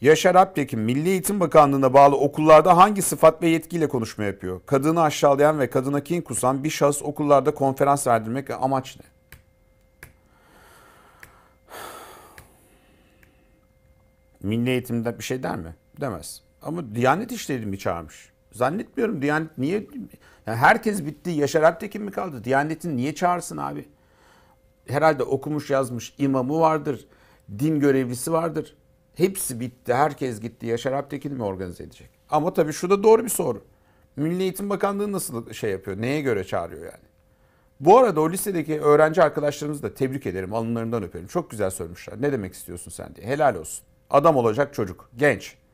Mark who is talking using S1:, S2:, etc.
S1: Yaşar Alptekin Milli Eğitim Bakanlığı'na bağlı okullarda hangi sıfat ve yetkiyle konuşma yapıyor? Kadını aşağılayan ve kadına kin kusan bir şahıs okullarda konferans verdirmek amaç ne? Milli Eğitim'de bir şey der mi? Demez. Ama Diyanet İşleri mi çağırmış? Zannetmiyorum Diyanet niye? Yani herkes bitti. Yaşar Alptekin mi kaldı? Diyanet'in niye çağırsın abi? Herhalde okumuş yazmış imamı vardır. Din görevlisi vardır. Hepsi bitti. Herkes gitti. Yaşar Alptekin mi organize edecek? Ama tabii şu da doğru bir soru. Milli Eğitim Bakanlığı nasıl şey yapıyor? Neye göre çağırıyor yani? Bu arada o lisedeki öğrenci arkadaşlarımızı da tebrik ederim. Alınlarından öperim. Çok güzel söylemişler. Ne demek istiyorsun sen diye. Helal olsun. Adam olacak çocuk. Genç.